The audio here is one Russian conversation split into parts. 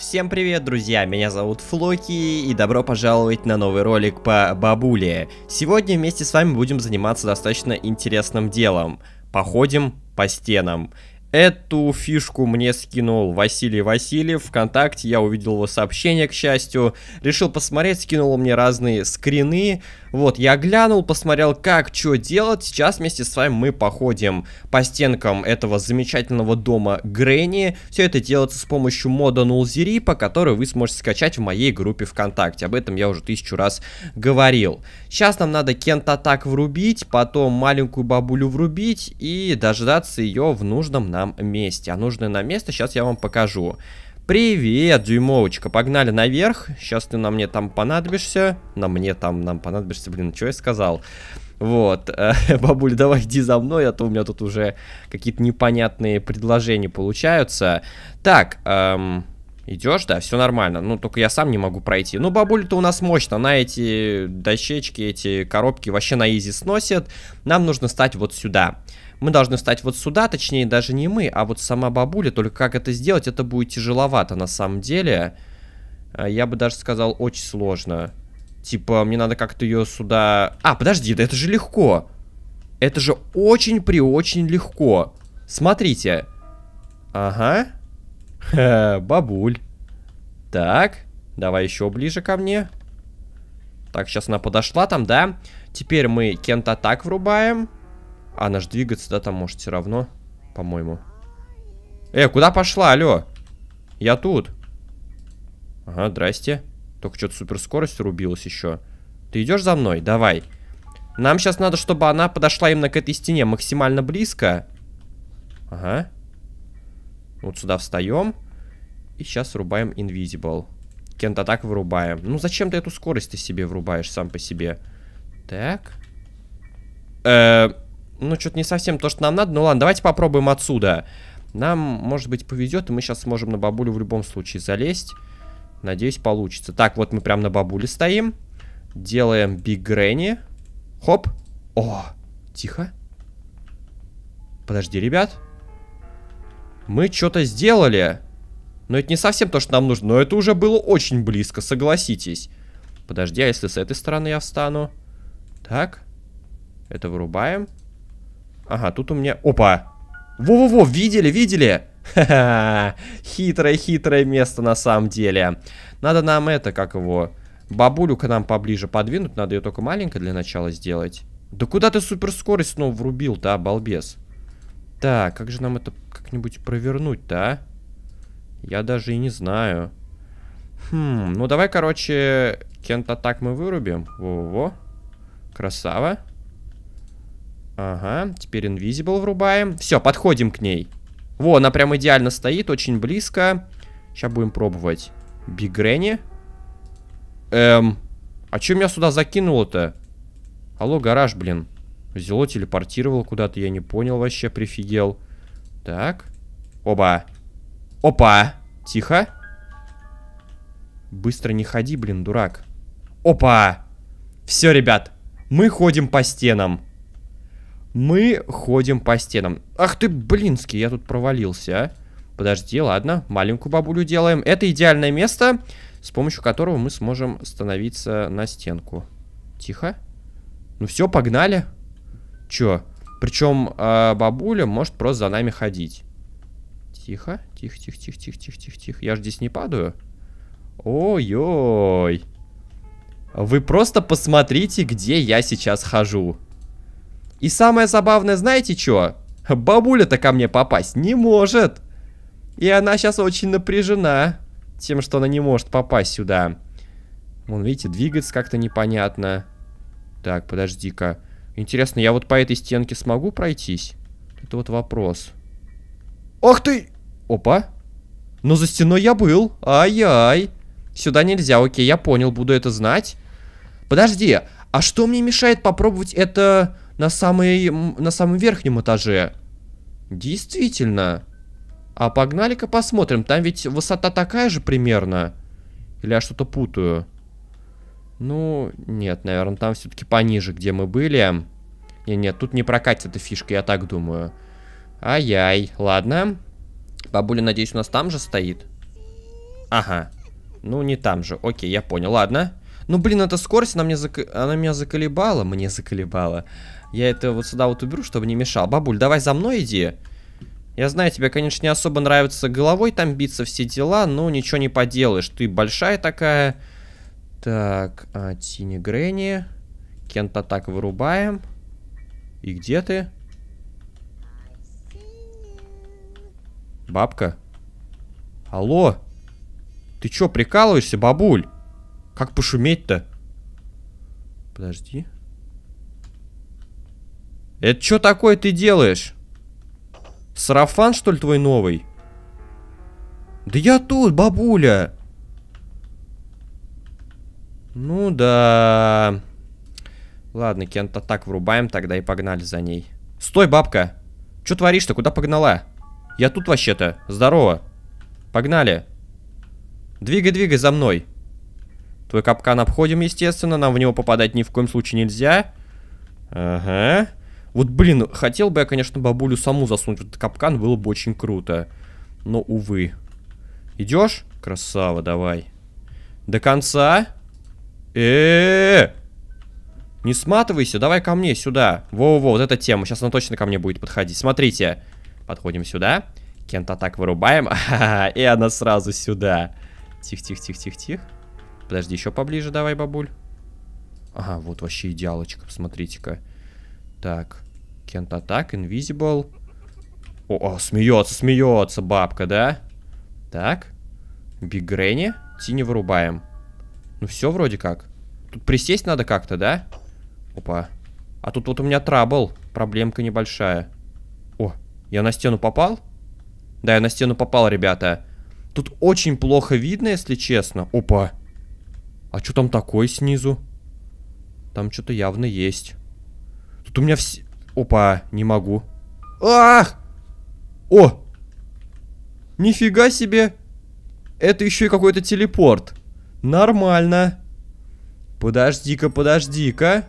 Всем привет, друзья! Меня зовут Флоки, и добро пожаловать на новый ролик по бабуле. Сегодня вместе с вами будем заниматься достаточно интересным делом. Походим по стенам. Эту фишку мне скинул Василий Васильев ВКонтакте, я увидел его сообщение, к счастью, решил посмотреть, скинул мне разные скрины, вот, я глянул, посмотрел, как, что делать, сейчас вместе с вами мы походим по стенкам этого замечательного дома Грэнни, все это делается с помощью мода Nullzeripa, который вы сможете скачать в моей группе ВКонтакте, об этом я уже тысячу раз говорил. Сейчас нам надо Кент Атак врубить, потом маленькую бабулю врубить и дождаться ее в нужном нам нам месте. А нужное нам место сейчас я вам покажу. Привет, дюймовочка, погнали наверх. Сейчас ты на мне там понадобишься. На мне там нам понадобишься, блин, ну что я сказал? Вот, э, бабуль, давай иди за мной, а то у меня тут уже какие-то непонятные предложения получаются. Так, эм, идешь, да, все нормально. Ну, только я сам не могу пройти. Ну, бабуль, то у нас мощно, На эти дощечки, эти коробки вообще на изи сносит. Нам нужно стать вот сюда. Мы должны встать вот сюда, точнее даже не мы, а вот сама бабуля. Только как это сделать, это будет тяжеловато на самом деле. А, я бы даже сказал, очень сложно. Типа, мне надо как-то ее сюда... А, подожди, да это же легко. Это же очень при очень легко. Смотрите. Ага. Ха, бабуль. Так, давай еще ближе ко мне. Так, сейчас она подошла там, да? Теперь мы кент-атак врубаем. Она а же двигаться, да, там может все равно, по-моему. Э, куда пошла, алло? Я тут. Ага, здрасте. Только что-то суперскорость рубилась еще. Ты идешь за мной? Давай. Нам сейчас надо, чтобы она подошла именно к этой стене максимально близко. Ага. Вот сюда встаем. И сейчас врубаем Invisible. Кента так вырубаем. Ну зачем ты эту скорость ты себе врубаешь сам по себе? Так. Эээ ну, что-то не совсем то, что нам надо. Ну, ладно, давайте попробуем отсюда. Нам, может быть, повезет, и мы сейчас сможем на бабулю в любом случае залезть. Надеюсь, получится. Так, вот мы прям на бабуле стоим. Делаем биг грэнни. Хоп. О, тихо. Подожди, ребят. Мы что-то сделали. Но это не совсем то, что нам нужно. Но это уже было очень близко, согласитесь. Подожди, а если с этой стороны я встану? Так. Это вырубаем. Ага, тут у меня... Опа! Во-во-во, видели, видели? Ха-ха, хитрое-хитрое место на самом деле. Надо нам это, как его, бабулю к нам поближе подвинуть. Надо ее только маленько для начала сделать. Да куда ты суперскорость снова врубил-то, а, балбес? Так, как же нам это как-нибудь провернуть-то, а? Я даже и не знаю. Хм, ну давай, короче, кент-атак мы вырубим. Во-во-во. Красава. Ага, теперь Invisible врубаем. Все, подходим к ней. Во, она прям идеально стоит, очень близко. Сейчас будем пробовать. Бигрени. Эм, а что меня сюда закинуло-то? Алло, гараж, блин. Взяло, телепортировало куда-то, я не понял вообще, прифигел. Так. опа, Опа. Тихо. Быстро не ходи, блин, дурак. Опа. Все, ребят, мы ходим по стенам. Мы ходим по стенам. Ах ты, блинский, я тут провалился, а. Подожди, ладно, маленькую бабулю делаем. Это идеальное место, с помощью которого мы сможем становиться на стенку. Тихо. Ну все, погнали. Чё? Причем э, а, бабуля может просто за нами ходить. Тихо, тихо, тихо, тихо, тихо, тихо, тихо, тихо. Я же здесь не падаю. Ой-ой. Вы просто посмотрите, где я сейчас хожу. И самое забавное, знаете что? Бабуля-то ко мне попасть не может. И она сейчас очень напряжена тем, что она не может попасть сюда. Вон, видите, двигаться как-то непонятно. Так, подожди-ка. Интересно, я вот по этой стенке смогу пройтись? Это вот вопрос. Ох ты! Опа. Но за стеной я был. Ай-яй. Сюда нельзя, окей, я понял, буду это знать. Подожди, а что мне мешает попробовать это на, самый, на самом верхнем этаже. Действительно. А погнали-ка посмотрим. Там ведь высота такая же примерно. Или я что-то путаю? Ну, нет, наверное, там все-таки пониже, где мы были. Не, нет, тут не прокатит эта фишка, я так думаю. Ай-яй, ладно. Бабуля, надеюсь, у нас там же стоит? Ага. Ну, не там же. Окей, я понял, ладно. Ну, блин, эта скорость, она, мне зак... она меня заколебала. Мне заколебала. Я это вот сюда вот уберу, чтобы не мешал. Бабуль, давай за мной иди. Я знаю, тебе, конечно, не особо нравится головой там биться, все дела, но ничего не поделаешь. Ты большая такая. Так, а, Тини Грэнни. Кента так вырубаем. И где ты? Бабка? Алло? Ты чё, прикалываешься, бабуль? Как пошуметь-то? Подожди. Подожди. Это что такое ты делаешь? Сарафан, что ли, твой новый? Да я тут, бабуля. Ну да. Ладно, кента так врубаем тогда и погнали за ней. Стой, бабка. Что творишь-то? Куда погнала? Я тут вообще-то. Здорово. Погнали. Двигай, двигай за мной. Твой капкан обходим, естественно. Нам в него попадать ни в коем случае нельзя. Ага. Вот, блин, хотел бы я, конечно, бабулю саму засунуть в этот капкан, было бы очень круто. Но, увы. Идешь? Красава, давай. До конца? э э, -э! Не сматывайся, давай ко мне сюда. Во-во-во, вот эта тема. Сейчас она точно ко мне будет подходить. Смотрите. Подходим сюда. Кент-атак вырубаем. и она сразу сюда. Тихо-тихо-тихо-тихо-тихо. Подожди, еще поближе давай, бабуль. Ага, вот вообще идеалочка, посмотрите-ка. Так, Кент атак, Invisible. О, о, а, смеется, смеется бабка, да? Так, Биг Грэнни, Тини вырубаем. Ну все вроде как. Тут присесть надо как-то, да? Опа. А тут вот у меня трабл. Проблемка небольшая. О, я на стену попал? Да, я на стену попал, ребята. Тут очень плохо видно, если честно. Опа. А что там такое снизу? Там что-то явно есть. Тут у меня все... Опа, не могу. Ах! О! Нифига себе! Это еще и какой-то телепорт. Нормально. Подожди-ка, подожди-ка.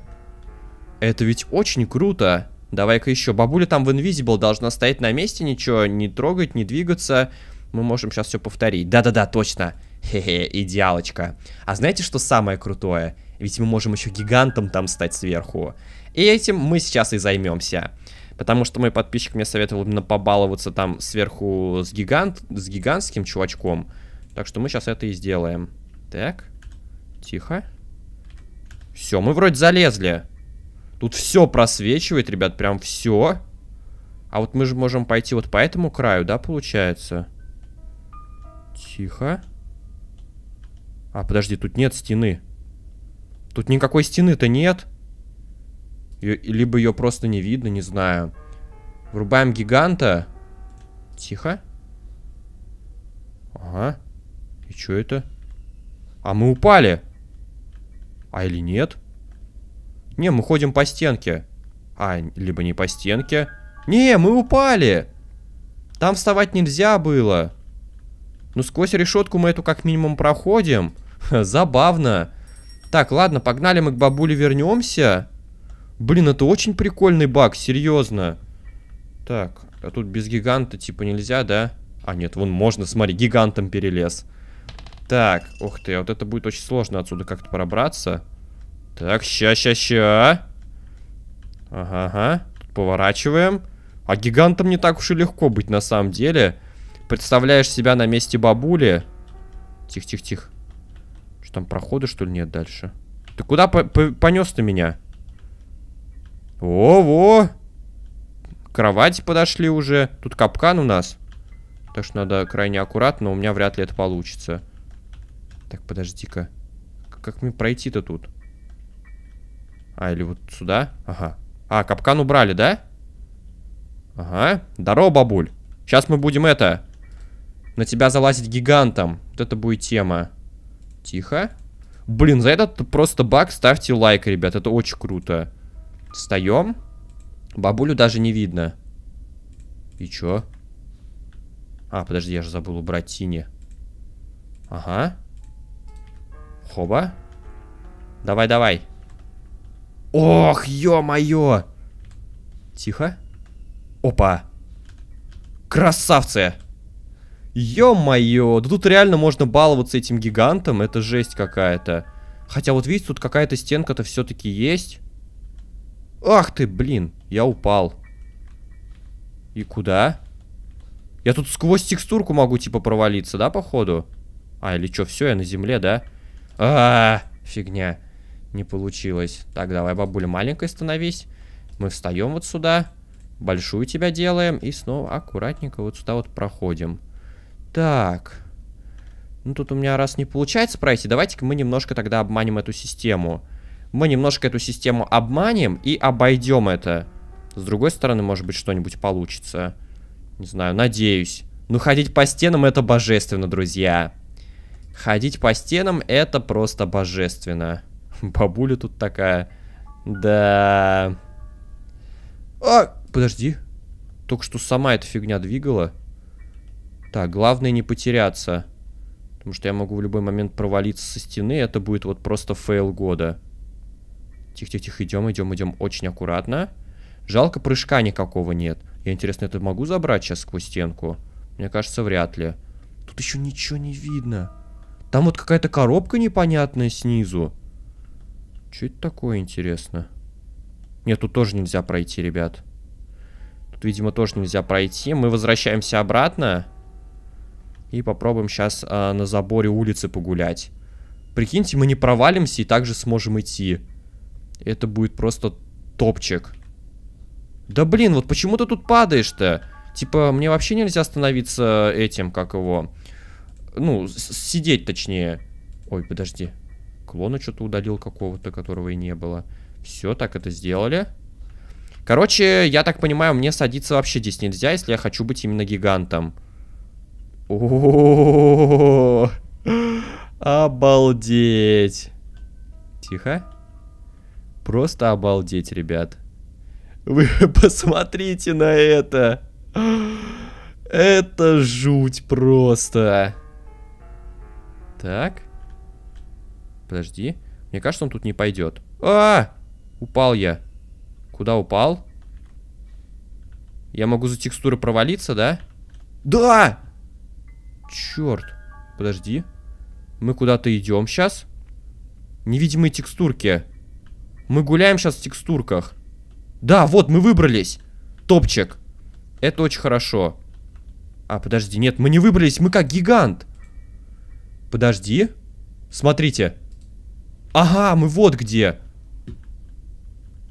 Это ведь очень круто. Давай-ка еще. Бабуля там в Invisible должна стоять на месте, ничего не трогать, не двигаться. Мы можем сейчас все повторить. Да-да-да, точно. Хе-хе, идеалочка. А знаете, что самое крутое? Ведь мы можем еще гигантом там стать сверху. И этим мы сейчас и займемся. Потому что мой подписчик мне советовал именно побаловаться там сверху с, гигант, с гигантским чувачком. Так что мы сейчас это и сделаем. Так. Тихо. Все, мы вроде залезли. Тут все просвечивает, ребят, прям все. А вот мы же можем пойти вот по этому краю, да, получается? Тихо. А, подожди, тут нет стены. Тут никакой стены-то нет. Ее, либо ее просто не видно, не знаю. Врубаем гиганта. Тихо. Ага. И что это? А мы упали. А или нет? Не, мы ходим по стенке. А, либо не по стенке. Не, мы упали. Там вставать нельзя было. Ну, сквозь решетку мы эту как минимум проходим. Забавно. Так, ладно, погнали мы к бабуле вернемся. Блин, это очень прикольный баг, серьезно. Так, а тут без гиганта типа нельзя, да? А, нет, вон можно, смотри, гигантом перелез. Так, ух ты, а вот это будет очень сложно отсюда как-то пробраться. Так, ща, ща, ща. Ага, ага. Тут поворачиваем. А гигантом не так уж и легко быть на самом деле. Представляешь себя на месте бабули. Тихо, тихо, тихо. Что там, проходы что ли нет дальше? Ты куда по по понес ты меня? Во-во! Кровати подошли уже. Тут капкан у нас. Так что надо крайне аккуратно, у меня вряд ли это получится. Так, подожди-ка. Как мне пройти-то тут? А, или вот сюда? Ага. А, капкан убрали, да? Ага. Здорово, бабуль. Сейчас мы будем это... На тебя залазить гигантом. Вот это будет тема. Тихо. Блин, за этот просто баг ставьте лайк, ребят. Это очень круто. Встаем. Бабулю даже не видно. И чё? А, подожди, я же забыл убрать тени. Ага. Хоба. Давай, давай. Ох, ё-моё! Тихо. Опа. Красавцы! Ё-моё! Да тут реально можно баловаться этим гигантом. Это жесть какая-то. Хотя вот видите, тут какая-то стенка-то все таки есть. Ах ты, блин, я упал. И куда? Я тут сквозь текстурку могу, типа, провалиться, да, походу? А, или что, все, я на земле, да? А, -а, -а фигня. Не получилось. Так, давай, бабуля, маленькой становись. Мы встаем вот сюда. Большую тебя делаем. И снова аккуратненько вот сюда вот проходим. Так. Ну, тут у меня раз не получается пройти. Давайте-ка мы немножко тогда обманем эту систему. Систему мы немножко эту систему обманем и обойдем это. С другой стороны, может быть, что-нибудь получится. Не знаю, надеюсь. Но ходить по стенам это божественно, друзья. Ходить по стенам это просто божественно. Бабуля тут такая. Да. А, подожди. Только что сама эта фигня двигала. Так, главное не потеряться. Потому что я могу в любой момент провалиться со стены. Это будет вот просто фейл года. Тихо-тихо-тихо, идем, идем, идем очень аккуратно. Жалко, прыжка никакого нет. Я, интересно, это могу забрать сейчас сквозь стенку? Мне кажется, вряд ли. Тут еще ничего не видно. Там вот какая-то коробка непонятная снизу. Что это такое, интересно? Нет, тут тоже нельзя пройти, ребят. Тут, видимо, тоже нельзя пройти. Мы возвращаемся обратно. И попробуем сейчас э, а, на заборе улицы погулять. Прикиньте, мы не провалимся и также сможем идти. Это будет просто топчик. Да блин, вот почему ты тут падаешь-то? Типа, мне вообще нельзя становиться этим, как его... Ну, сидеть точнее. Ой, подожди. Клона что-то удалил какого-то, которого и не было. Все, так это сделали. Короче, я так понимаю, мне садиться вообще здесь нельзя, если я хочу быть именно гигантом. О, -о, -о, -о обалдеть. Тихо. Просто обалдеть, ребят. Вы посмотрите на это. Это жуть просто. Так. Подожди. Мне кажется, он тут не пойдет. А! Упал я. Куда упал? Я могу за текстуры провалиться, да? Да! Черт. Подожди. Мы куда-то идем сейчас. Невидимые текстурки. Мы гуляем сейчас в текстурках. Да, вот, мы выбрались. Топчик. Это очень хорошо. А, подожди, нет, мы не выбрались, мы как гигант. Подожди. Смотрите. Ага, мы вот где.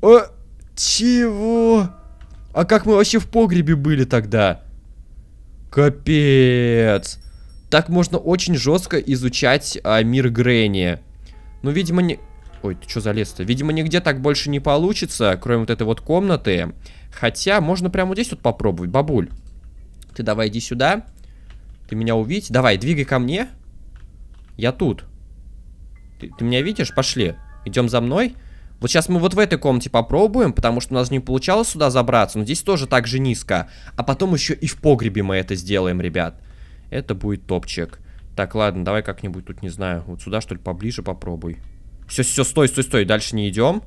О, э, чего? А как мы вообще в погребе были тогда? Капец. Так можно очень жестко изучать а, мир Грэнни. Ну, видимо, не... Ой, ты что залез-то? Видимо, нигде так больше не получится, кроме вот этой вот комнаты. Хотя, можно прямо вот здесь вот попробовать, бабуль. Ты давай иди сюда. Ты меня увидишь. Давай, двигай ко мне. Я тут. Ты, ты меня видишь? Пошли. Идем за мной. Вот сейчас мы вот в этой комнате попробуем, потому что у нас не получалось сюда забраться, но здесь тоже так же низко. А потом еще и в погребе мы это сделаем, ребят. Это будет топчик. Так, ладно, давай как-нибудь тут, не знаю, вот сюда что ли поближе попробуй. Все, все, стой, стой, стой, дальше не идем.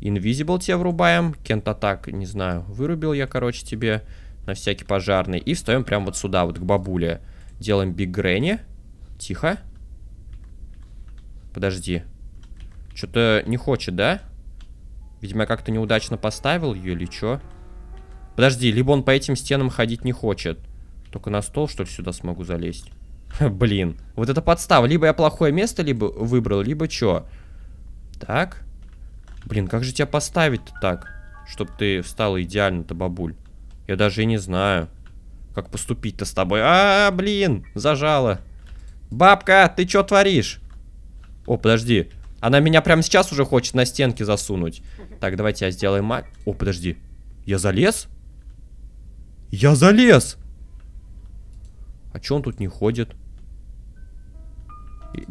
Invisible тебе врубаем. Кент атак, не знаю, вырубил я, короче, тебе на всякий пожарный. И встаем прямо вот сюда, вот к бабуле. Делаем биг грэнни. Тихо. Подожди. Что-то не хочет, да? Видимо, я как-то неудачно поставил ее или что? Подожди, либо он по этим стенам ходить не хочет. Только на стол, что ли, сюда смогу залезть? Блин, вот это подстава. Либо я плохое место либо выбрал, либо чё. Так. Блин, как же тебя поставить-то так, чтобы ты встала идеально-то, бабуль? Я даже и не знаю, как поступить-то с тобой. А, -а, а, блин, зажала. Бабка, ты чё творишь? О, подожди. Она меня прямо сейчас уже хочет на стенке засунуть. Так, давайте я сделаю мать. О, подожди. Я залез? Я залез! А чё он тут не ходит?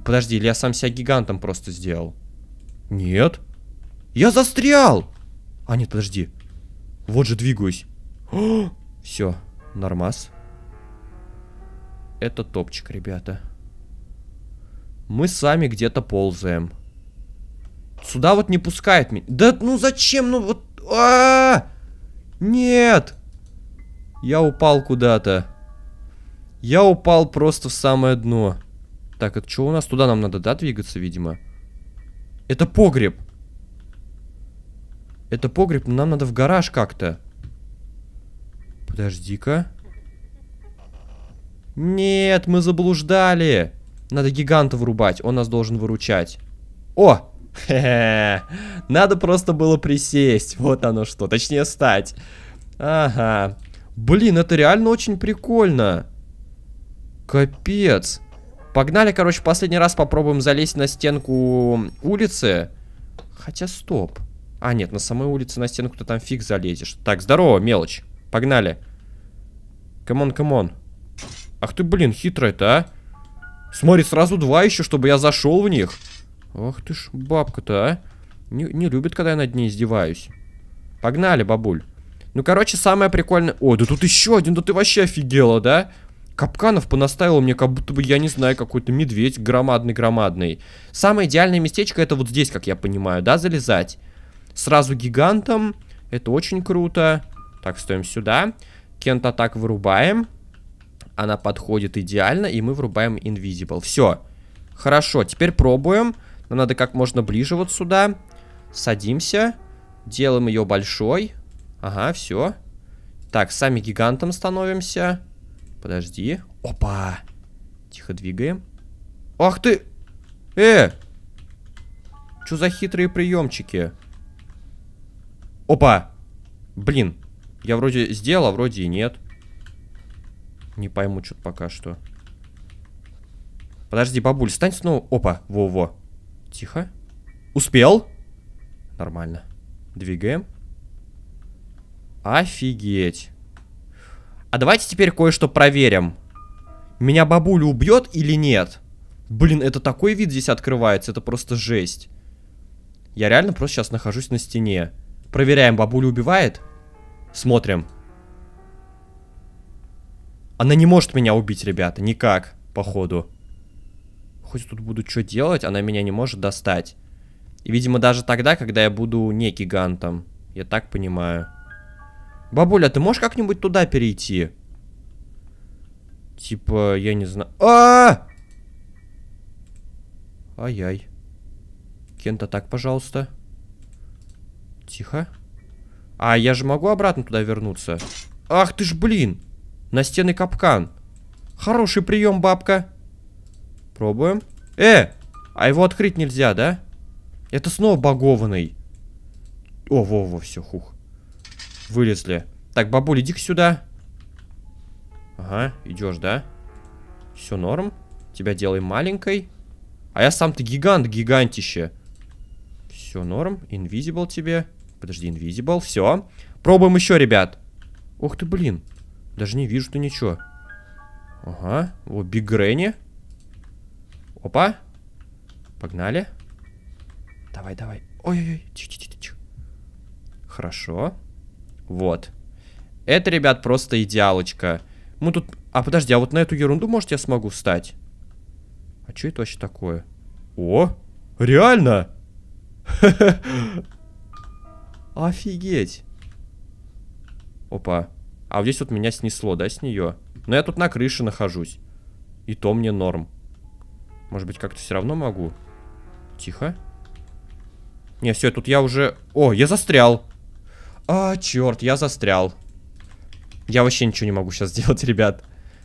Подожди, или я сам себя гигантом просто сделал? Нет. Я застрял! А, нет, подожди. Вот же двигаюсь. все, нормас. Это топчик, ребята. Мы сами где-то ползаем. Сюда вот не пускает меня. Да ну зачем? Ну вот... А -а -а! Нет! Я упал куда-то. Я упал просто в самое дно. Так, это что у нас? Туда нам надо, да, двигаться, видимо? Это погреб. Это погреб, нам надо в гараж как-то. Подожди-ка. Нет, мы заблуждали. Надо гиганта вырубать, он нас должен выручать. О! Хе -хе. Надо просто было присесть. Вот оно что, точнее стать. Ага. Блин, это реально очень прикольно. Капец. Погнали, короче, последний раз попробуем залезть на стенку улицы. Хотя, стоп. А, нет, на самой улице на стенку то там фиг залезешь. Так, здорово, мелочь. Погнали. Камон, камон. Ах ты, блин, хитрая-то, а. Смотри, сразу два еще, чтобы я зашел в них. Ах ты ж, бабка-то, а. Не, не любит, когда я над ней издеваюсь. Погнали, бабуль. Ну, короче, самое прикольное... О, да тут еще один, да ты вообще офигела, да? Да. Капканов понаставил мне, как будто бы, я не знаю, какой-то медведь громадный-громадный. Самое идеальное местечко это вот здесь, как я понимаю, да, залезать? Сразу гигантом. Это очень круто. Так, стоим сюда. Кент атак вырубаем. Она подходит идеально, и мы врубаем Invisible. Все. Хорошо, теперь пробуем. Нам надо как можно ближе вот сюда. Садимся. Делаем ее большой. Ага, все. Так, сами гигантом становимся. Подожди. Опа! Тихо двигаем. Ах ты! Э! Что за хитрые приемчики? Опа! Блин, я вроде сделал, а вроде и нет. Не пойму что-то пока что. Подожди, бабуль, стань снова... Опа, во-во. Тихо. Успел? Нормально. Двигаем. Офигеть. А давайте теперь кое-что проверим. Меня бабуля убьет или нет? Блин, это такой вид здесь открывается, это просто жесть. Я реально просто сейчас нахожусь на стене. Проверяем, бабуля убивает? Смотрим. Она не может меня убить, ребята, никак, походу. Хоть тут буду что делать, она меня не может достать. И, видимо, даже тогда, когда я буду не гигантом. Я так понимаю. Бабуля, ты можешь как-нибудь туда перейти? Типа, я не знаю. А! Ай-яй. Кента так, пожалуйста. Тихо. А, я же могу обратно туда вернуться. Ах ты ж, блин. На стены капкан. Хороший прием, бабка. Пробуем. Э! А его открыть нельзя, да? Это снова багованный. О, во-во, все, хух вылезли. Так, бабуль, иди-ка сюда. Ага, идешь, да? Все норм. Тебя делай маленькой. А я сам-то гигант, гигантище. Все норм. Invisible тебе. Подожди, Invisible, Все. Пробуем еще, ребят. Ух ты, блин. Даже не вижу-то ничего. Ага. Вот Биг Грэнни. Опа. Погнали. Давай, давай. Ой-ой-ой. Хорошо. Вот. Это, ребят, просто идеалочка. Мы тут... А, подожди, а вот на эту ерунду, может, я смогу встать? А что это вообще такое? О, реально! Офигеть! Опа. А вот здесь вот меня снесло, да, с нее? Но я тут на крыше нахожусь. И то мне норм. Может быть, как-то все равно могу? Тихо. Не, все, тут я уже... О, я застрял. А, черт, я застрял. Я вообще ничего не могу сейчас сделать, ребят.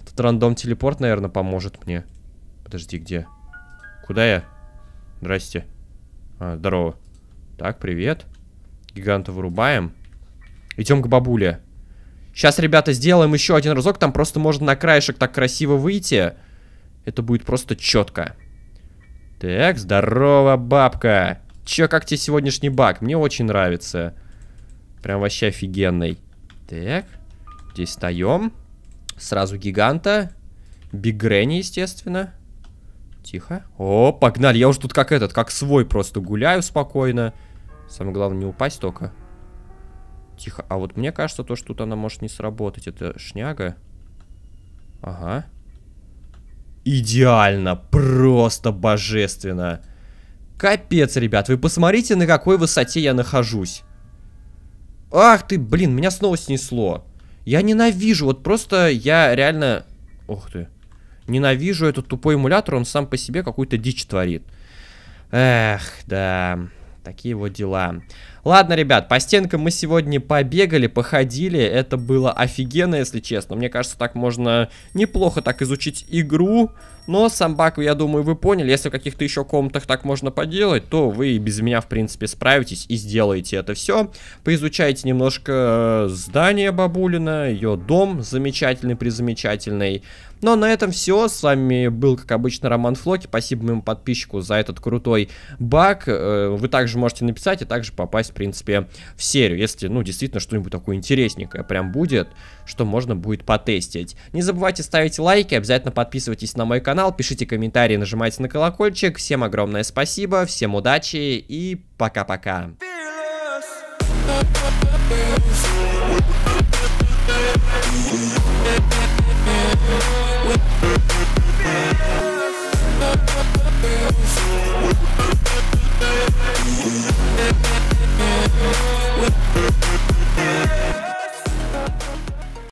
Тут рандом телепорт, наверное, поможет мне. Подожди, где? Куда я? Здрасте. А, здорово. Так, привет. Гиганта вырубаем. Идем к бабуле. Сейчас, ребята, сделаем еще один разок. Там просто можно на краешек так красиво выйти. Это будет просто четко. Так, здорово, бабка. Че, как тебе сегодняшний баг? Мне очень нравится. Прям вообще офигенный. Так. Здесь встаем. Сразу гиганта. Биг естественно. Тихо. О, погнали. Я уже тут как этот, как свой просто гуляю спокойно. Самое главное не упасть только. Тихо. А вот мне кажется, то, что тут она может не сработать. Это шняга. Ага. Идеально. Просто божественно. Капец, ребят. Вы посмотрите, на какой высоте я нахожусь. Ах ты, блин, меня снова снесло. Я ненавижу, вот просто я реально... Ох ты. Ненавижу этот тупой эмулятор, он сам по себе какую-то дичь творит. Эх, да, такие вот дела. Ладно, ребят, по стенкам мы сегодня побегали, походили. Это было офигенно, если честно. Мне кажется, так можно неплохо так изучить игру. Но самбаку, я думаю, вы поняли. Если в каких-то еще комнатах так можно поделать, то вы и без меня, в принципе, справитесь и сделаете это все. Поизучайте немножко э, здание бабулина, ее дом замечательный-призамечательный. Но ну, а на этом все. С вами был, как обычно, Роман Флоки. Спасибо моему подписчику за этот крутой баг. Э, вы также можете написать и также попасть в принципе, в серию, если, ну, действительно что-нибудь такое интересненькое прям будет, что можно будет потестить. Не забывайте ставить лайки, обязательно подписывайтесь на мой канал, пишите комментарии, нажимайте на колокольчик. Всем огромное спасибо, всем удачи и пока-пока. We'll Yeah.